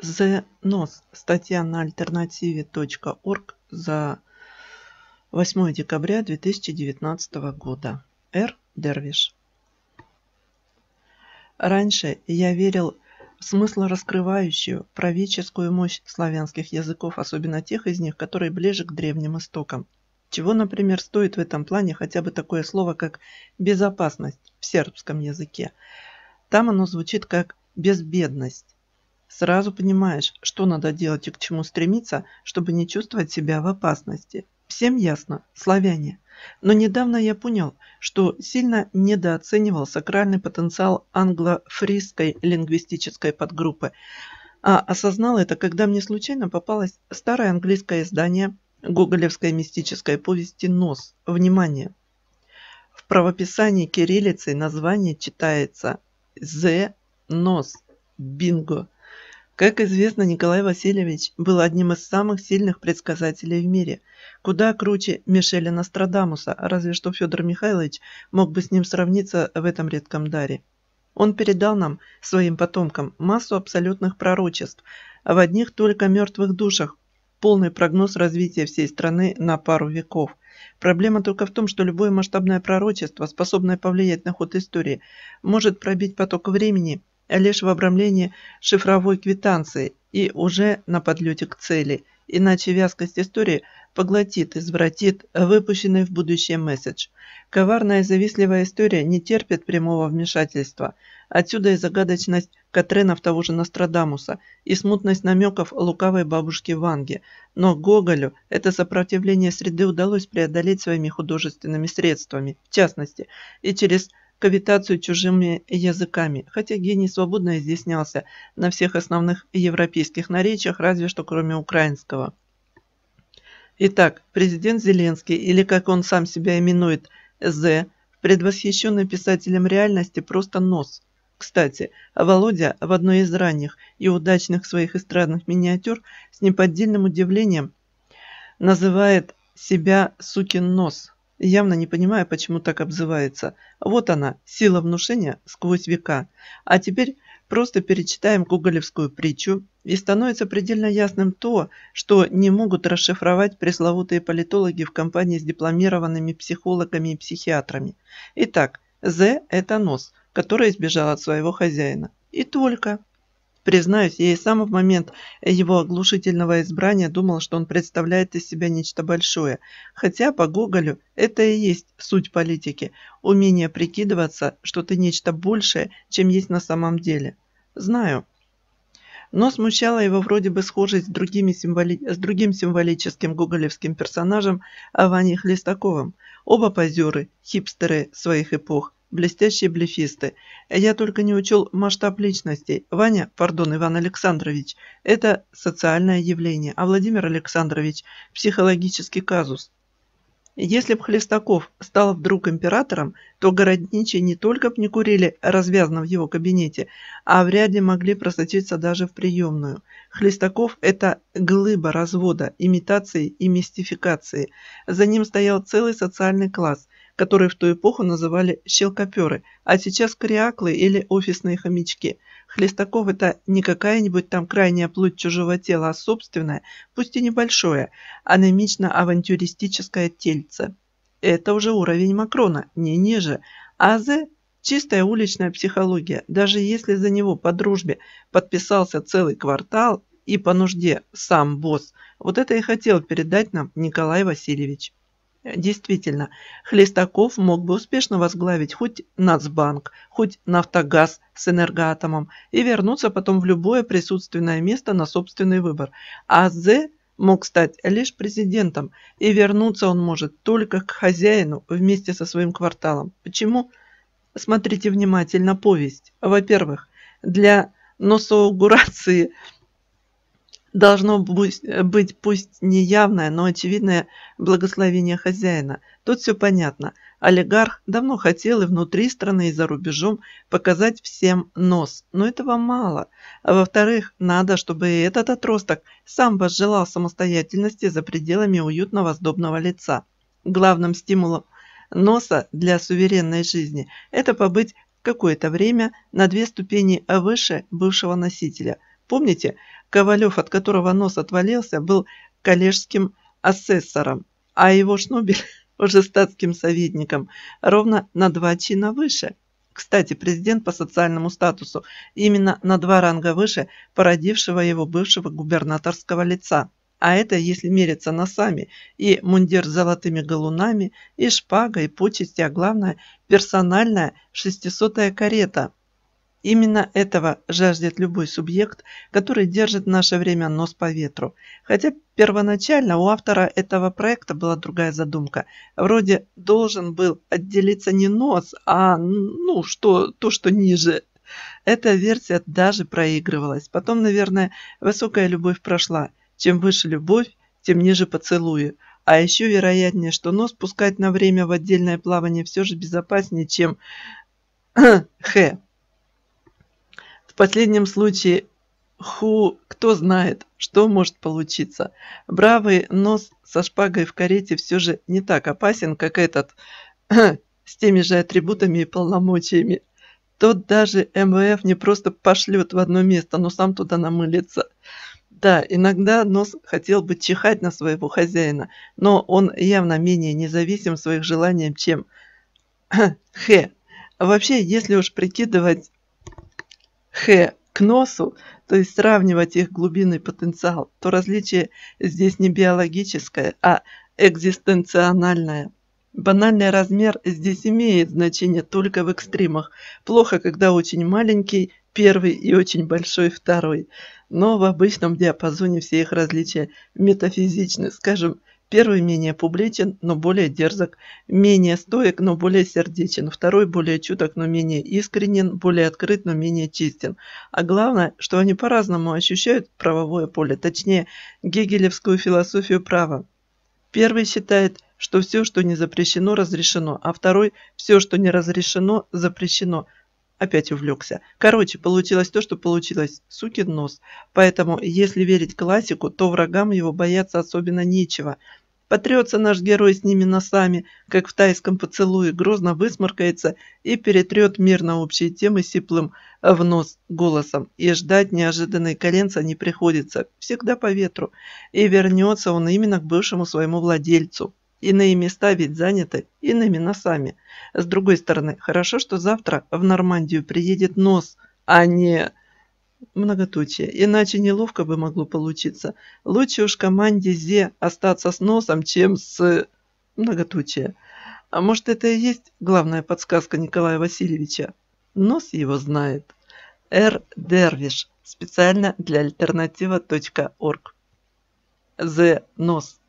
The NOS. Статья на альтернативе.орг за 8 декабря 2019 года. Р. Дервиш. Раньше я верил в смысл раскрывающую правительскую мощь славянских языков, особенно тех из них, которые ближе к древним истокам. Чего, например, стоит в этом плане хотя бы такое слово, как «безопасность» в сербском языке. Там оно звучит как «безбедность». Сразу понимаешь, что надо делать и к чему стремиться, чтобы не чувствовать себя в опасности. Всем ясно, славяне. Но недавно я понял, что сильно недооценивал сакральный потенциал англо-фрисской лингвистической подгруппы, а осознал это, когда мне случайно попалось старое английское издание гоголевской мистической повести «Нос». Внимание! В правописании кириллицей название читается «Зе нос». Бинго! Как известно, Николай Васильевич был одним из самых сильных предсказателей в мире, куда круче Мишеля Нострадамуса, разве что Федор Михайлович мог бы с ним сравниться в этом редком даре. Он передал нам, своим потомкам, массу абсолютных пророчеств, а в одних только мертвых душах, полный прогноз развития всей страны на пару веков. Проблема только в том, что любое масштабное пророчество, способное повлиять на ход истории, может пробить поток времени – лишь в обрамлении шифровой квитанции и уже на подлете к цели, иначе вязкость истории поглотит, извратит выпущенный в будущее месседж. Коварная и завистливая история не терпит прямого вмешательства. Отсюда и загадочность Катренов того же Нострадамуса, и смутность намеков лукавой бабушки Ванги. Но Гоголю это сопротивление среды удалось преодолеть своими художественными средствами, в частности, и через кавитацию чужими языками, хотя гений свободно изъяснялся на всех основных европейских наречиях, разве что кроме украинского. Итак, президент Зеленский, или как он сам себя именует, З, предвосхищенный писателем реальности, просто нос. Кстати, Володя в одной из ранних и удачных своих эстрадных миниатюр с неподдельным удивлением называет себя «сукин нос» явно не понимая, почему так обзывается. Вот она, сила внушения сквозь века. А теперь просто перечитаем гоголевскую притчу, и становится предельно ясным то, что не могут расшифровать пресловутые политологи в компании с дипломированными психологами и психиатрами. Итак, З – это нос, который избежал от своего хозяина. И только. Признаюсь, я и сам в момент его оглушительного избрания думал, что он представляет из себя нечто большое. Хотя по Гоголю это и есть суть политики – умение прикидываться, что ты нечто большее, чем есть на самом деле. Знаю. Но смущала его вроде бы схожесть с, другими символи... с другим символическим гоголевским персонажем Ваней Хлестаковым. Оба позеры, хипстеры своих эпох – блестящие блефисты. Я только не учел масштаб личностей. Ваня, пардон, Иван Александрович, это социальное явление, а Владимир Александрович – психологический казус. Если б Хлестаков стал вдруг императором, то городничие не только б не курили развязно в его кабинете, а вряд ли могли просочиться даже в приемную. Хлестаков – это глыба развода, имитации и мистификации. За ним стоял целый социальный класс – которые в ту эпоху называли щелкоперы, а сейчас кориаклы или офисные хомячки. Хлестаков – это не какая-нибудь там крайняя плоть чужого тела, а собственная, пусть и небольшое, аномично авантюристическое тельце. Это уже уровень Макрона, не ниже. А Азе – чистая уличная психология. Даже если за него по дружбе подписался целый квартал и по нужде сам босс, вот это и хотел передать нам Николай Васильевич. Действительно, Хлестаков мог бы успешно возглавить хоть Нацбанк, хоть Нафтогаз с энергоатомом и вернуться потом в любое присутственное место на собственный выбор. А З мог стать лишь президентом, и вернуться он может только к хозяину вместе со своим кварталом. Почему? Смотрите внимательно повесть. Во-первых, для носоугурации – должно быть пусть не явное, но очевидное благословение хозяина. Тут все понятно. Олигарх давно хотел и внутри страны, и за рубежом показать всем нос, но этого мало. А во-вторых, надо, чтобы и этот отросток сам возжелал самостоятельности за пределами уютного сдобного лица. Главным стимулом носа для суверенной жизни – это побыть какое-то время на две ступени выше бывшего носителя – Помните, Ковалев, от которого нос отвалился, был коллежским асессором, а его Шнобель уже статским советником, ровно на два чина выше. Кстати, президент по социальному статусу именно на два ранга выше породившего его бывшего губернаторского лица. А это если мериться носами, и мундир с золотыми галунами, и шпага, и почести, а главное, персональная шестисотая карета – Именно этого жаждет любой субъект, который держит в наше время нос по ветру. Хотя первоначально у автора этого проекта была другая задумка. Вроде должен был отделиться не нос, а ну что то, что ниже. Эта версия даже проигрывалась. Потом, наверное, высокая любовь прошла. Чем выше любовь, тем ниже поцелуи. А еще вероятнее, что нос пускать на время в отдельное плавание все же безопаснее, чем... Хе. В последнем случае Ху, кто знает, что может получиться. Бравый нос со шпагой в карете все же не так опасен, как этот с теми же атрибутами и полномочиями. Тот даже МВФ не просто пошлет в одно место, но сам туда намылится. Да, иногда нос хотел бы чихать на своего хозяина, но он явно менее независим своих желаниям, чем Хе. А вообще, если уж прикидывать Х к носу, то есть сравнивать их глубинный потенциал, то различие здесь не биологическое, а экзистенциональное. Банальный размер здесь имеет значение только в экстримах. Плохо, когда очень маленький первый и очень большой второй. Но в обычном диапазоне все их различия метафизичны, скажем, Первый менее публичен, но более дерзок, менее стоек, но более сердечен, второй более чуток, но менее искренен, более открыт, но менее чистен. А главное, что они по-разному ощущают правовое поле, точнее, гегелевскую философию права. Первый считает, что все, что не запрещено, разрешено, а второй – все, что не разрешено, запрещено – опять увлекся. Короче, получилось то, что получилось. Сукин нос. Поэтому, если верить классику, то врагам его бояться особенно нечего – Потрется наш герой с ними носами, как в тайском поцелуе, грозно высморкается и перетрет мир на общие темы сиплым в нос голосом. И ждать неожиданной коленца не приходится, всегда по ветру. И вернется он именно к бывшему своему владельцу. Иные места ведь заняты иными носами. С другой стороны, хорошо, что завтра в Нормандию приедет нос, а не многоточие, иначе неловко бы могло получиться. Лучше уж команде Зе остаться с носом, чем с... Э, многоточие. А может, это и есть главная подсказка Николая Васильевича? Нос его знает. Р. Дервиш. Специально для альтернатива.орг. З. Нос.